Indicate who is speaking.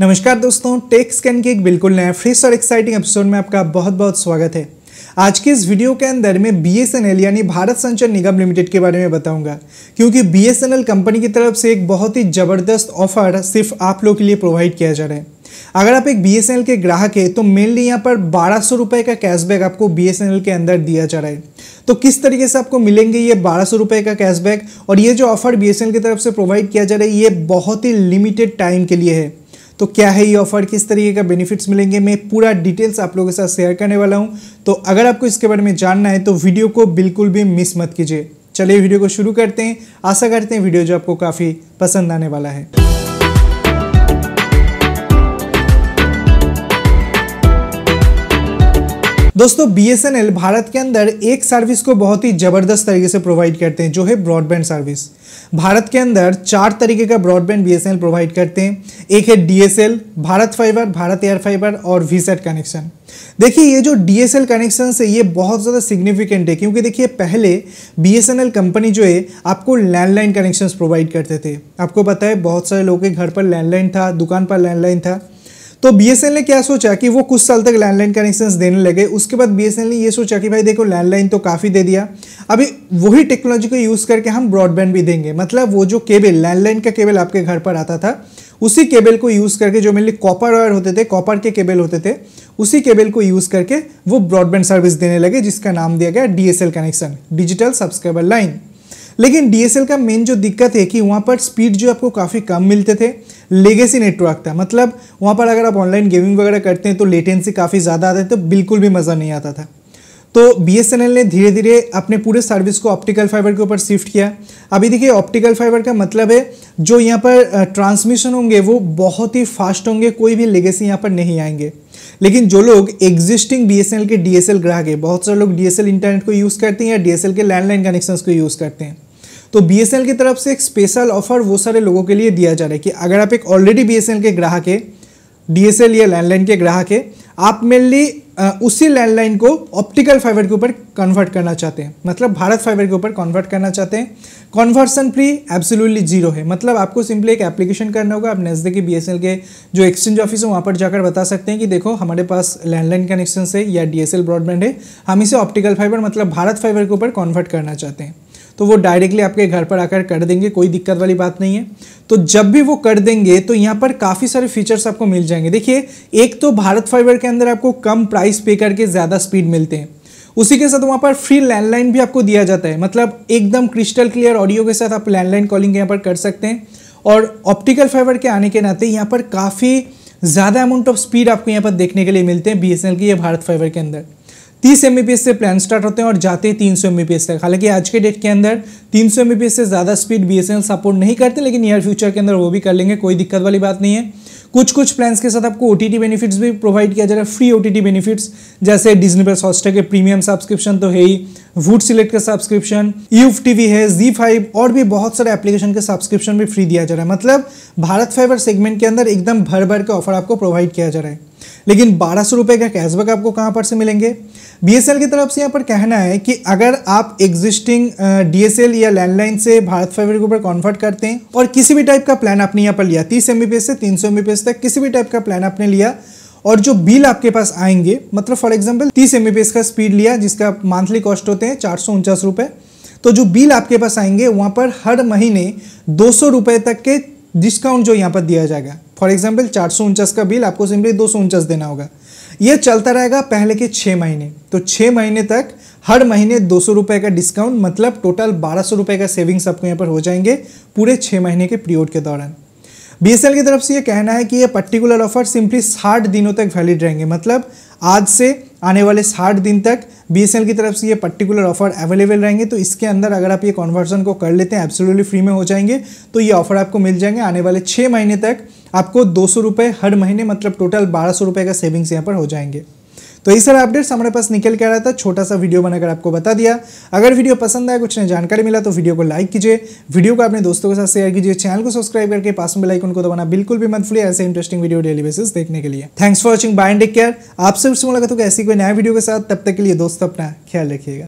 Speaker 1: नमस्कार दोस्तों take scan के एक बिल्कुल नया फ्रेश और एक्साइटिंग एपिसोड में आपका बहुत बहुत स्वागत है आज के इस वीडियो के अंदर मैं बी एस एन एल यानी भारत संचार निगम लिमिटेड के बारे में बताऊंगा क्योंकि B S N L company की तरफ से एक बहुत ही ज़बरदस्त ऑफर सिर्फ आप लोग के लिए प्रोवाइड किया जा रहा है अगर आप एक बी एस एन एल के ग्राहक है तो मेनली यहाँ पर बारह सौ का कैशबैक आपको बी एस एन एल के अंदर दिया जा रहा है तो किस तरीके से आपको मिलेंगे ये बारह सौ का कैशबैक और ये जो offer B S N L की तरफ से प्रोवाइड किया जा रहा है ये बहुत ही लिमिटेड टाइम के लिए है तो क्या है ये ऑफर किस तरीके का बेनिफिट्स मिलेंगे मैं पूरा डिटेल्स आप लोगों के साथ शेयर करने वाला हूँ तो अगर आपको इसके बारे में जानना है तो वीडियो को बिल्कुल भी मिस मत कीजिए चलिए वीडियो को शुरू करते हैं आशा करते हैं वीडियो जो आपको काफ़ी पसंद आने वाला है दोस्तों बी भारत के अंदर एक सर्विस को बहुत ही ज़बरदस्त तरीके से प्रोवाइड करते हैं जो है ब्रॉडबैंड सर्विस भारत के अंदर चार तरीके का ब्रॉडबैंड बी प्रोवाइड करते हैं एक है D Bharat fibre Bharat air fibre और वी कनेक्शन देखिए ये जो डी एस एल कनेक्शन है ये बहुत ज़्यादा सिग्निफिकेंट है क्योंकि देखिए पहले B S N L company जो है आपको लैंडलाइन कनेक्शंस प्रोवाइड करते थे आपको पता है बहुत सारे लोगों के घर पर लैंडलाइन था दुकान पर लैंडलाइन था तो बीएसएनएल ने क्या सोचा कि वो कुछ साल तक लैंडलाइन कनेक्शन देने लगे उसके बाद बीएसएनएल ने ये सोचा कि भाई देखो लैंडलाइन तो काफ़ी दे दिया अभी वही टेक्नोलॉजी को यूज़ करके हम ब्रॉडबैंड भी देंगे मतलब वो जो केबल लैंडलाइन का केबल आपके घर पर आता था उसी केबल को यूज़ करके जो मेनली कॉपर वायर होते थे कॉपर के केबल होते थे उसी केबल को यूज़ करके वो ब्रॉडबैंड सर्विस देने लगे जिसका नाम दिया गया DSL connection digital subscriber line लेकिन डीएसएल का मेन जो दिक्कत है कि वहाँ पर स्पीड जो आपको काफ़ी कम मिलते थे लेगेसी नेटवर्क था मतलब वहाँ पर अगर आप ऑनलाइन गेमिंग वगैरह करते हैं तो लेटेंसी काफ़ी ज़्यादा आता है तो बिल्कुल भी मज़ा नहीं आता था तो बी ने धीरे धीरे अपने पूरे सर्विस को ऑप्टिकल फाइबर के ऊपर शिफ्ट किया अभी देखिए ऑप्टिकल फाइबर का मतलब है जो यहाँ पर ट्रांसमिशन होंगे वो बहुत ही फास्ट होंगे कोई भी लेगेसी यहाँ पर नहीं आएंगे लेकिन जो लोग एग्जिस्टिंग बी के डी ग्राहक है बहुत सारे लोग डी इंटरनेट को यूज़ करते हैं या डी के लैंडलाइन कनेक्शन को यूज़ करते हैं तो बी की तरफ से एक स्पेशल ऑफर वो सारे लोगों के लिए दिया जा रहा है कि अगर आप एक ऑलरेडी बी के ग्राहक है डी या लैंडलाइन के ग्राहक है आप मेनली उसी लैंडलाइन को ऑप्टिकल फाइबर के ऊपर कन्वर्ट करना चाहते हैं मतलब भारत फाइबर के ऊपर कन्वर्ट करना चाहते हैं कन्वर्सन फ्री एब्सोल्युटली जीरो है मतलब आपको सिंपली एक एप्लीकेशन करना होगा आप नज़दीकी बी के जो एक्सचेंज ऑफिस है वहाँ पर जाकर बता सकते हैं कि देखो हमारे पास लैंडलाइन कनेक्शन है या डी ब्रॉडबैंड है हम इसे ऑप्टिकल फाइबर मतलब भारत फाइबर के ऊपर कन्वर्ट करना चाहते हैं तो वो डायरेक्टली आपके घर पर आकर कर देंगे कोई दिक्कत वाली बात नहीं है तो जब भी वो कर देंगे तो यहाँ पर काफ़ी सारे फीचर्स आपको मिल जाएंगे देखिए एक तो भारत फाइबर के अंदर आपको कम प्राइस पे करके ज़्यादा स्पीड मिलते हैं उसी के साथ वहाँ पर फ्री लैंडलाइन भी आपको दिया जाता है मतलब एकदम क्रिस्टल क्लियर ऑडियो के साथ आप लैंडलाइन कॉलिंग यहाँ पर कर सकते हैं और ऑप्टिकल फाइबर के आने के नाते यहाँ पर काफ़ी ज़्यादा अमाउंट ऑफ स्पीड आपको यहाँ पर देखने के लिए मिलते हैं बी एस एल की या भारत फाइबर के अंदर तीस एम से प्लान स्टार्ट होते हैं और जाते हैं तीन सौ तक हालांकि आज के डेट के अंदर तीन सौ से ज़्यादा स्पीड बी सपोर्ट नहीं करते लेकिन नियर फ्यूचर के अंदर वो भी कर लेंगे कोई दिक्कत वाली बात नहीं है कुछ कुछ प्लान्स के साथ आपको ओ बेनिफिट्स भी प्रोवाइड किया जा रहा है फ्री ओ बेनिफिट्स जैसे डिजनी प्लस हॉस्टर के प्रीमियम सब्सक्रिप्शन तो है ही वुड सिलेक्ट का सब्सक्रिप्शन यूफ टीवी है जी फाइव और भी बहुत सारे एप्लीकेशन के सब्सक्रिप्शन भी फ्री दिया जा रहा है मतलब भारत फाइबर सेगमेंट के अंदर एकदम भर भर के ऑफर आपको प्रोवाइड किया जा रहा है लेकिन बारह सौ रुपये का कैशबैक आपको कहाँ पर से मिलेंगे बी की तरफ से यहाँ पर कहना है कि अगर आप एग्जिस्टिंग डीएसएल या लैंडलाइन से भारत फाइवर के ऊपर कॉन्वर्ट करते हैं और किसी भी टाइप का प्लान आपने यहाँ पर लिया तीस एमबीपीएस से तीन सौ तक किसी भी टाइप का प्लान आपने लिया और जो बिल आपके पास आएंगे मतलब फॉर एग्जाम्पल तीस एमबीपीएस का स्पीड लिया जिसका मंथली कॉस्ट होते हैं चार तो जो बिल आपके पास आएंगे वहाँ पर हर महीने दो सौ तक के डिस्काउंट जो यहाँ पर दिया जाएगा फॉर एग्जाम्पल चार का बिल आपको सिंपली दो देना होगा ये चलता रहेगा पहले के छः महीने तो छः महीने तक हर महीने दो सौ रुपये का डिस्काउंट मतलब टोटल बारह सौ रुपये का सेविंग्स आपको यहाँ पर हो जाएंगे पूरे छः महीने के पीरियड के दौरान बीएसएल की तरफ से ये कहना है कि ये पर्टिकुलर ऑफर सिंपली साठ दिनों तक वैलिड रहेंगे मतलब आज से आने वाले साठ दिन तक बी की तरफ से ये पर्टिकुलर ऑफर अवेलेबल रहेंगे तो इसके अंदर अगर आप ये कॉन्वर्सन को कर लेते हैं एब्सोल्युटली फ्री में हो जाएंगे तो ये ऑफर आपको मिल जाएंगे आने वाले छः महीने तक आपको दो सौ हर महीने मतलब टोटल बारह सौ का सेविंग्स यहाँ पर हो जाएंगे तो ये सारा अपडेट्स हमारे पास निकल के आ रहा था छोटा सा वीडियो बनाकर आपको बता दिया अगर वीडियो पसंद आया कुछ नहीं जानकारी मिला तो वीडियो को लाइक कीजिए वीडियो को अपने दोस्तों के साथ शेयर कीजिए चैनल को सब्सक्राइब करके पास में लाइक उनको को दबाना बिल्कुल भी मत फ्री ऐसे इंटरेस्टिंग वीडियो डेली बेसिस देखने के लिए thanks for watching bye and take care आपसे उससे मुलाकात होगा ऐसी कोई नया वीडियो के साथ तब तक के लिए दोस्तों अपना ख्याल रखिएगा